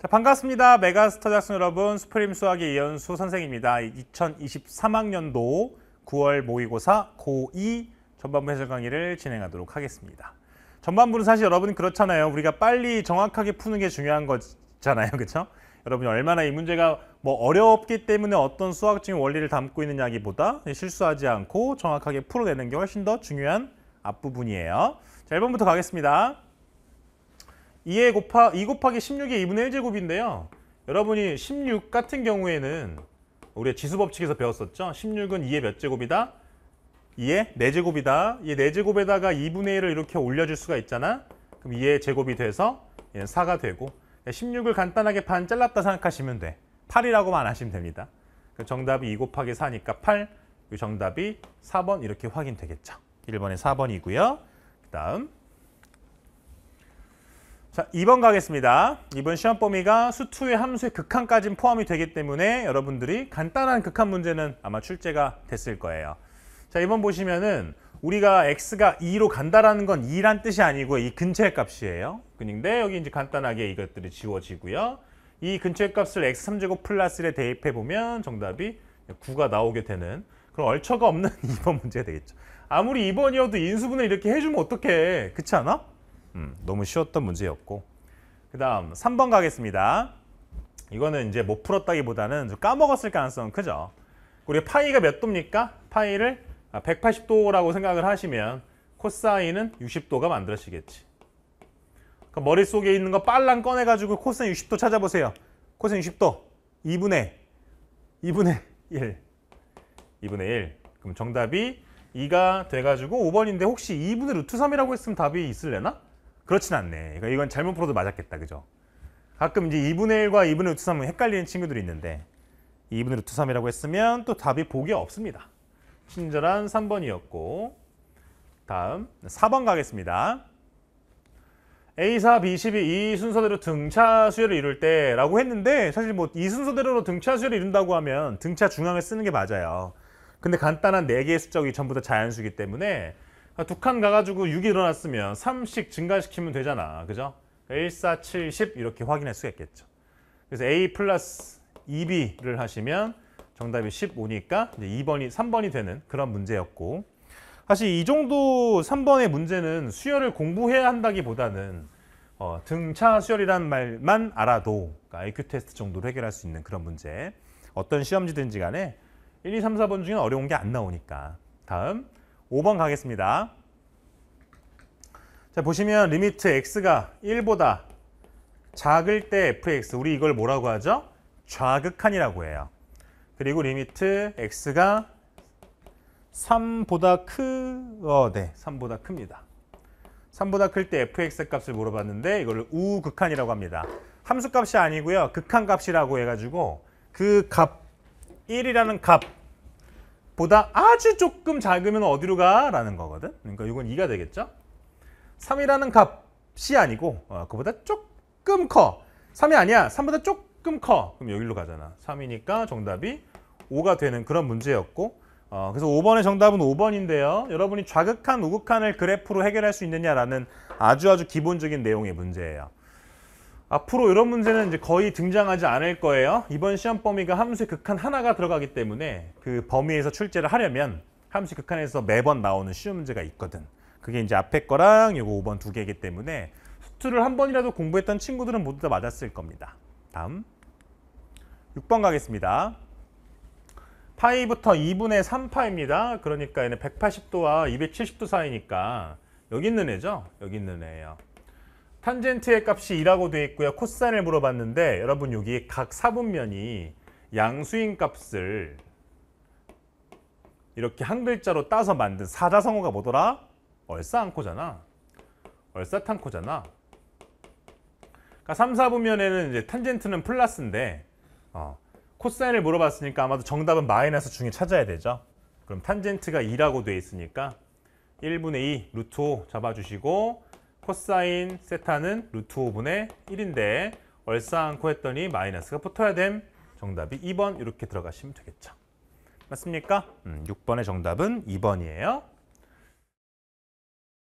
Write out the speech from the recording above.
자, 반갑습니다. 메가스터 작성 여러분, 스프림 수학의 이현수 선생입니다. 2023학년도 9월 모의고사 고2 전반부 해설 강의를 진행하도록 하겠습니다. 전반부는 사실 여러분 그렇잖아요. 우리가 빨리 정확하게 푸는 게 중요한 거잖아요. 그렇죠? 여러분이 얼마나 이 문제가 뭐 어렵기 때문에 어떤 수학적인 원리를 담고 있느냐기보다 실수하지 않고 정확하게 풀어내는 게 훨씬 더 중요한 앞부분이에요. 자, 1번부터 가겠습니다. 2에 곱하, 2 곱하기 16의 2분의 1제곱인데요. 여러분이 16 같은 경우에는 우리가 지수 법칙에서 배웠었죠. 16은 2의 몇 제곱이다? 2의 4제곱이다. 이 4제곱에다가 2분의 1을 이렇게 올려줄 수가 있잖아. 그럼 2의 제곱이 돼서 4가 되고 16을 간단하게 반 잘랐다 생각하시면 돼. 8이라고만 하시면 됩니다. 그 정답이 2 곱하기 4니까 8, 그 정답이 4번 이렇게 확인되겠죠. 1번에 4번이고요. 그 다음 자, 2번 가겠습니다. 이번 시험 범위가 수투의 함수의 극한까지 포함이 되기 때문에 여러분들이 간단한 극한 문제는 아마 출제가 됐을 거예요. 자, 이번 보시면은 우리가 x가 2로 간다라는 건 2란 뜻이 아니고 이 근처의 값이에요. 근데 여기 이제 간단하게 이것들이 지워지고요. 이 근처의 값을 x3제곱 플러스 1에 대입해 보면 정답이 9가 나오게 되는 그런 얼처가 없는 2번 문제가 되겠죠. 아무리 2번이어도 인수분을 이렇게 해주면 어떡해. 그렇지 않아? 음, 너무 쉬웠던 문제였고 그 다음 3번 가겠습니다. 이거는 이제 못 풀었다기보다는 까먹었을 가능성은 크죠. 우리 파이가 몇 도입니까? 파이를 180도라고 아, 생각을 하시면 코사인은 60도가 만들어지겠지. 그 머릿속에 있는 거 빨랑 꺼내가지고 코사인 60도 찾아보세요. 코사인 60도 2분의 2분의 1 2분의 1 그럼 정답이 2가 돼가지고 5번인데 혹시 2분의 루트 3이라고 했으면 답이 있을래나? 그렇진 않네. 그러니까 이건 잘못 풀어도 맞았겠다. 그죠? 가끔 이제 2분의 1과 2분의 루트 3은 헷갈리는 친구들이 있는데 2분의 루트 3이라고 했으면 또 답이 보기 없습니다. 친절한 3번이었고 다음 4번 가겠습니다. A사, B12 이 순서대로 등차 수열을 이룰 때 라고 했는데 사실 뭐 이 순서대로 등차 수열을 이룬다고 하면 등차 중앙을 쓰는 게 맞아요. 근데 간단한 4개의 숫자가 전부 다 자연수기 때문에 두칸 가가지고 6이 일어났으면 3씩 증가시키면 되잖아. 그죠? 1, 4, 7, 10 이렇게 확인할 수가 있겠죠. 그래서 A 플러스 2B를 하시면 정답이 15니까 이제 2번이 3번이 되는 그런 문제였고 사실 이 정도 3번의 문제는 수열을 공부해야 한다기보다는 어, 등차 수열이란 말만 알아도 그러니까 IQ 테스트 정도로 해결할 수 있는 그런 문제 어떤 시험지든지 간에 1, 2, 3, 4번 중에 어려운 게 안 나오니까 다음 5번 가겠습니다. 자, 보시면 리미트 x가 1보다 작을 때 fx, 우리 이걸 뭐라고 하죠? 좌극한이라고 해요. 그리고 리미트 x가 3보다 크, 어, 네, 3보다 큽니다. 3보다 클 때 fx 값을 물어봤는데 이걸 우극한이라고 합니다. 함수값이 아니고요. 극한값이라고 해가지고 그 값, 1이라는 값 보다 아주 조금 작으면 어디로 가? 라는 거거든. 그러니까 이건 2가 되겠죠? 3이라는 값이 아니고 어, 그보다 조금 커. 3이 아니야. 3보다 조금 커. 그럼 여기로 가잖아. 3이니까 정답이 5가 되는 그런 문제였고 어, 그래서 5번의 정답은 5번인데요. 여러분이 좌극한, 우극한을 그래프로 해결할 수 있느냐라는 아주 아주 기본적인 내용의 문제예요. 앞으로 이런 문제는 이제 거의 등장하지 않을 거예요. 이번 시험 범위가 함수의 극한 하나가 들어가기 때문에 그 범위에서 출제를 하려면 함수의 극한에서 매번 나오는 쉬운 문제가 있거든. 그게 이제 앞에 거랑 이거 5번 두 개이기 때문에 수트를한 번이라도 공부했던 친구들은 모두 다 맞았을 겁니다. 다음 6번 가겠습니다. 파이부터 2분의 3파입니다. 그러니까 얘는 180도와 270도 사이니까 여기 있는 애죠? 여기 있는 애예요. 탄젠트의 값이 2라고 되어 있고요. 코사인을 물어봤는데 여러분 여기 각 사분면이 양수인 값을 이렇게 한 글자로 따서 만든 사자성어가 뭐더라? 얼싸안코잖아. 얼싸탄코잖아. 그러니까 3, 4분면에는 이제 탄젠트는 플러스인데 어, 코사인을 물어봤으니까 아마도 정답은 마이너스 중에 찾아야 되죠. 그럼 탄젠트가 2라고 되어 있으니까 1분의 2 루트 5 잡아주시고 코사인 세타는 루트 5분의 1인데 얼싸안고 했더니 마이너스가 붙어야 됨. 정답이 2번 이렇게 들어가시면 되겠죠. 맞습니까? 음, 6번의 정답은 2번이에요.